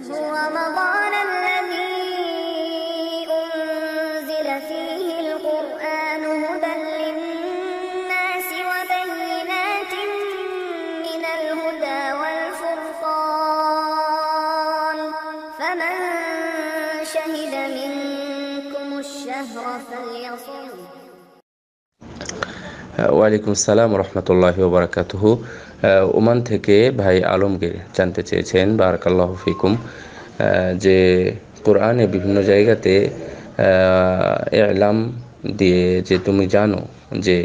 رمضان الذي أنزل فيه القرآن هدى للناس وبينات من الهدى والفرقان فمن شهد منكم الشهر فليصوم وعليكم السلام ورحمة الله وبركاته Oman থেকে ভাই আলমগীর জানতে চেয়েছেন বারকাল্লা ফিকুম যে কোরআনে বিভিন্ন জায়গাতে এলাম দিয়ে যে তুমি জানো যে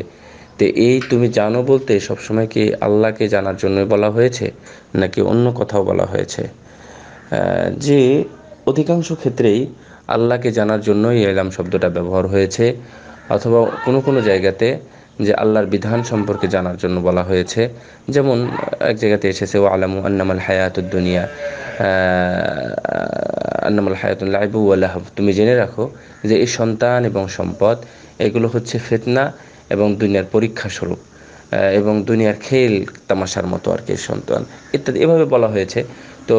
তো এই তুমি জানো বলতে সবসময় কি আল্লাহকে জানার জন্য বলা হয়েছে নাকি অন্য কথাও বলা হয়েছে যে অধিকাংশ ক্ষেত্রেই আল্লাহকে জানার জন্যই এলাম শব্দটা ব্যবহার হয়েছে অথবা কোনো কোনো জায়গাতে যে আল্লাহর বিধান সম্পর্কে জানার জন্য বলা হয়েছে যেমন এক জায়গাতে এসেছে ও আলামু আন্নামাল হায়াতুদ্দুনিয়া আন্নামাল হায়াতুল লাইবু আল্লাহ তুমি জেনে রাখো যে এই সন্তান এবং সম্পদ এগুলো হচ্ছে ফেতনা এবং দুনিয়ার পরীক্ষা স্বরূপ এবং দুনিয়ার খেল তামাশার মতো আর কি সন্তান ইত্যাদি এভাবে বলা হয়েছে তো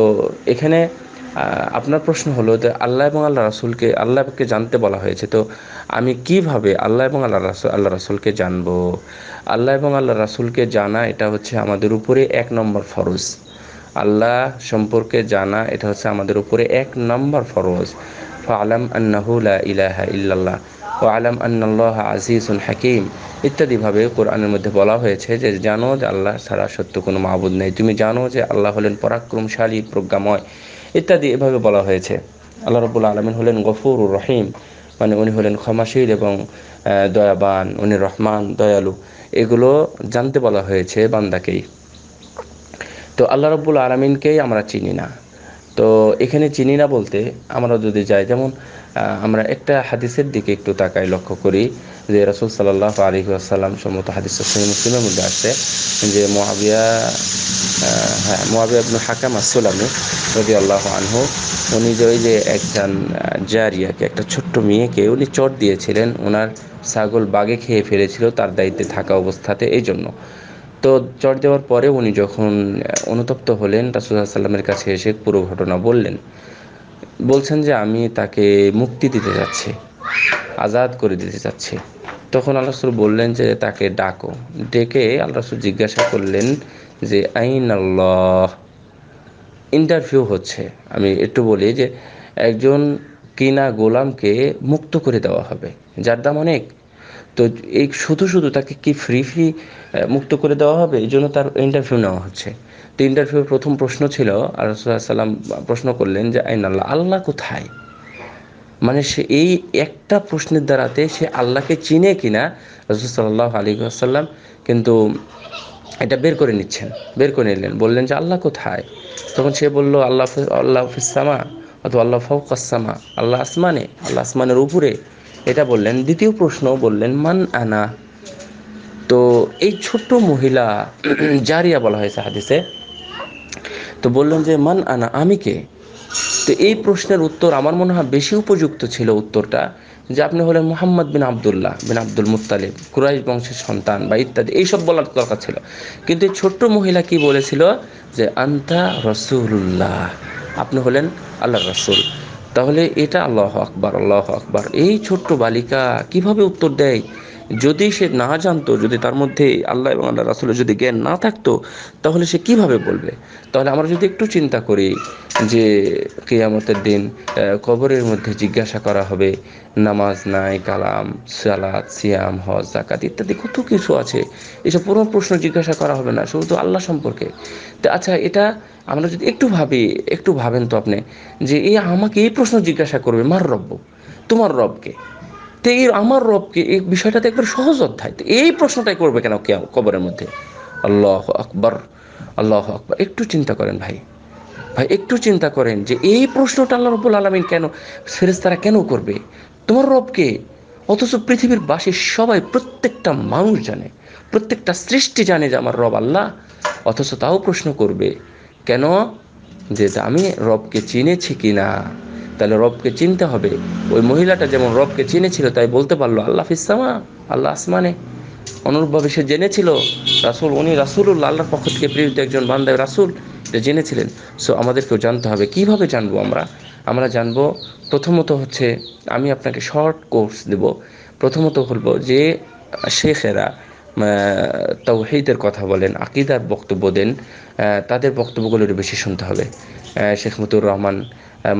এখানে আপনার প্রশ্ন হলো যে আল্লাহ এবং আল্লাহ রাসুলকে আল্লাহকে জানতে বলা হয়েছে তো আমি কিভাবে আল্লাহ এবং আল্লাহ রাসুল আল্লাহ রাসুলকে জানবো আল্লাহ এবং আল্লাহ রাসুলকে জানা এটা হচ্ছে আমাদের উপরে এক নম্বর ফরজ আল্লাহ সম্পর্কে জানা এটা হচ্ছে আমাদের উপরে এক নম্বর ফরজ আলম আন্নাহুলা ইলাহা ইল্লাল্লাহ ও আলম আন্নাল্লাহ আজিজুল হাকিম ইত্যাদিভাবে কোরআনের মধ্যে বলা হয়েছে যে জানো যে আল্লাহ ছাড়া সত্য কোনো মাহবুদ নেই তুমি জানো যে আল্লাহ হলেন পরাক্রমশালী প্রজ্ঞাময় ইত্যাদি এভাবে বলা হয়েছে আল্লাহ রবুল আলমিন হলেন গফুর রহিম মানে উনি হলেন ক্ষমাশীল এবং দয়াবান উনি রহমান দয়ালু এগুলো জানতে বলা হয়েছে বান্দাকেই তো আল্লাহ রব্বুল আলমিনকেই আমরা চিনি না তো এখানে চিনি না বলতে আমরা যদি যাই যেমন আমরা একটা হাদিসের দিকে একটু তাকাই লক্ষ্য করি যে রসুল সাল্লাহ আলী আসসালাম সম্মত হাদিস মুসলিমের মধ্যে আছে যে মহাবিয়া হ্যাঁ মোয়াবিয়া আপনার হাকাম আমি রবি আল্লাহ আনহু উনি যে ওই যে একজন জারিয়াকে একটা ছোট্ট মেয়েকে উনি চট দিয়েছিলেন ওনার ছাগল বাগে খেয়ে ফেলেছিল তার দায়িত্বে থাকা অবস্থাতে এই জন্য তো চট দেওয়ার পরে উনি যখন অনুতপ্ত হলেন রাসুল্লাহ সাল্লামের কাছে এসে পুরো ঘটনা বললেন বলছেন যে আমি তাকে মুক্তি দিতে যাচ্ছি আজাদ করে দিতে চাচ্ছি তখন আল্লাহ বললেন যে তাকে ডাকো ডেকে আল্লাহ জিজ্ঞাসা করলেন যে আইন আল্লাহ ইন্টারভিউ হচ্ছে আমি একটু বলি যে একজন কিনা গোলামকে মুক্ত করে দেওয়া হবে যার দাম অনেক তো এই শুধু শুধু তাকে কি ফ্রি ফ্রি মুক্ত করে দেওয়া হবে এই জন্য তার ইন্টারভিউ নেওয়া হচ্ছে তো ইন্টারভিউর প্রথম প্রশ্ন ছিল আর সাল্লাম প্রশ্ন করলেন যে আইন আল্লাহ আল্লাহ কোথায় মানে সে এই একটা প্রশ্নের দ্বারাতে সে আল্লাহকে চিনে কিনা রসুল সাল্লাহ আলী আসাল্লাম কিন্তু এটা বের করে নিচ্ছেন বের করে নিলেন বললেন যে আল্লাহ কোথায় তখন সে বলল আল্লাহ আল্লাহ ফিসামা অথবা আল্লাহ ফাউকাসামা আল্লাহ আসমানে আল্লাহ আসমানের উপরে এটা বললেন দ্বিতীয় প্রশ্ন বললেন মান আনা তো এই ছোট্ট মহিলা জারিয়া বলা হয়েছে হাদিসে তো বললেন যে মান আনা আমি কে তো এই প্রশ্নের উত্তর আমার মনে হয় বেশি উপযুক্ত ছিল উত্তরটা যে আপনি হলেন মোহাম্মদ বিন আবদুল্লাহ বিন আব্দুল মুতালিব কুরাইশ বংশের সন্তান বা ইত্যাদি এইসব বলার দরকার ছিল কিন্তু এই ছোট্ট মহিলা কি বলেছিল যে আন্তা রসুল্লাহ আপনি হলেন আল্লাহ রসুল তাহলে এটা আল্লাহ আকবর আল্লাহ আকবর এই ছোট্ট বালিকা কিভাবে উত্তর দেয় যদি সে না জানতো যদি তার মধ্যে আল্লাহ এবং আল্লাহ রাসুলের যদি জ্ঞান না থাকতো তাহলে সে কিভাবে বলবে তাহলে আমরা যদি একটু চিন্তা করি যে কেয়ামতের দিন কবরের মধ্যে জিজ্ঞাসা করা হবে নামাজ নাই কালাম সালাদ সিয়াম হজ জাকাত ইত্যাদি কত কিছু আছে এসব পুরো প্রশ্ন জিজ্ঞাসা করা হবে না শুধু আল্লাহ সম্পর্কে তো আচ্ছা এটা আমরা যদি একটু ভাবি একটু ভাবেন তো আপনি যে এই আমাকে এই প্রশ্ন জিজ্ঞাসা করবে মার রব্য তোমার রবকে তো এই আমার রবকে এই বিষয়টাতে একবার সহজ অধ্যায় এই প্রশ্নটাই করবে কেন কেউ কবরের মধ্যে আল্লাহ আকবর আল্লাহ আকবর একটু চিন্তা করেন ভাই ভাই একটু চিন্তা করেন যে এই প্রশ্নটা আল্লাহ রব্বুল আলমিন কেন ফেরেস্তারা কেন করবে তোমার রবকে অথচ পৃথিবীর বাসী সবাই প্রত্যেকটা মানুষ জানে প্রত্যেকটা সৃষ্টি জানে যে আমার রব আল্লাহ অথচ তাও প্রশ্ন করবে কেন যে আমি রবকে চিনেছি কি না তাহলে রবকে চিনতে হবে ওই মহিলাটা যেমন রবকে চিনেছিল তাই বলতে পারলো আল্লাহ ফিসামা আল্লাহ আসমানে অনুরূপভাবে সে জেনেছিল রাসুল উনি রাসুল আল্লাহর পক্ষ থেকে প্রেরিত একজন বান্ধব রাসুল এটা জেনেছিলেন সো আমাদেরকেও জানতে হবে কিভাবে জানবো আমরা আমরা জানবো প্রথমত হচ্ছে আমি আপনাকে শর্ট কোর্স দেব প্রথমত বলবো যে শেখেরা তাওহিদের কথা বলেন আকিদার বক্তব্য দেন তাদের বক্তব্যগুলো একটু বেশি শুনতে হবে শেখ মুতুর রহমান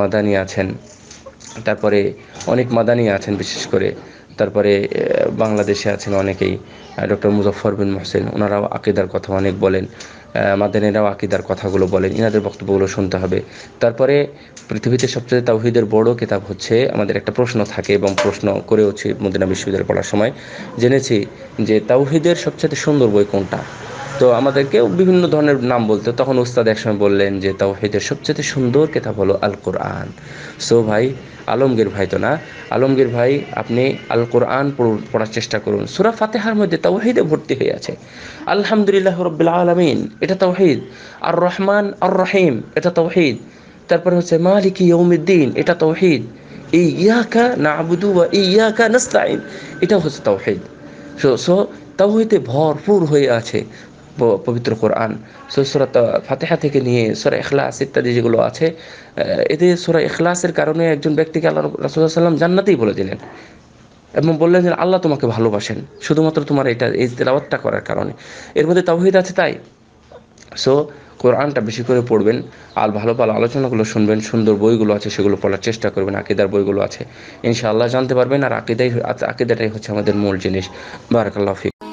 মাদানি আছেন তারপরে অনেক মাদানি আছেন বিশেষ করে তারপরে বাংলাদেশে আছেন অনেকেই ডক্টর মুজফর বিন মহসেন ওনারাও আকিদার কথা অনেক বলেন এরাও আকিদার কথাগুলো বলেন ইনাদের বক্তব্যগুলো শুনতে হবে তারপরে পৃথিবীতে সবচেয়ে তাওহিদের বড় কিতাব হচ্ছে আমাদের একটা প্রশ্ন থাকে এবং প্রশ্ন হচ্ছে মদিনা বিশ্ববিদ্যালয় পড়ার সময় জেনেছি যে তাওহিদের সবচেয়ে সুন্দর বই কোনটা তো আমাদেরকেও বিভিন্ন ধরনের নাম বলতো তখন উস্তাদ একসময় বললেন যে তাওহিদের সবচেয়ে সুন্দর কিতাব হলো আল কোরআন সো ভাই আলমগীর ভাই তো না আলমগীর ভাই আপনি আল কোরআন পড়ার চেষ্টা করুন সুরা ফাতেহার মধ্যে তাওহিদে ভর্তি হয়ে আছে আলহামদুলিল্লাহ রব্বিল আলমিন এটা তাওহিদ আর রহমান আর রহিম এটা তাওহিদ তারপরে হচ্ছে মালিক ইয়ৌমুদ্দিন এটা তৌহিদ ইয়াকা না আবুদু বা ইয়াকা নাস্তাইন এটা হচ্ছে তাওহিদ সো সো তাওহিদে ভরপুর হয়ে আছে পবিত্র কোরআন সো সুরাত ফাতেহা থেকে নিয়ে সোরা এখলাস ইত্যাদি যেগুলো আছে এদের সোরা এখলাসের কারণে একজন ব্যক্তিকে আল্লাহ রাসুল্লাহ সাল্লাম জান্নাতেই বলে দিলেন এবং বললেন যে আল্লাহ তোমাকে ভালোবাসেন শুধুমাত্র তোমার এটা এই তেলাওয়াতটা করার কারণে এর মধ্যে তাওহিদ আছে তাই সো কোরআনটা বেশি করে পড়বেন আর ভালো ভালো আলোচনাগুলো শুনবেন সুন্দর বইগুলো আছে সেগুলো পড়ার চেষ্টা করবেন আকিদার বইগুলো আছে ইনশাআল্লাহ জানতে পারবেন আর আকিদাই আকিদাটাই হচ্ছে আমাদের মূল জিনিস বারাকাল্লাহ ফিক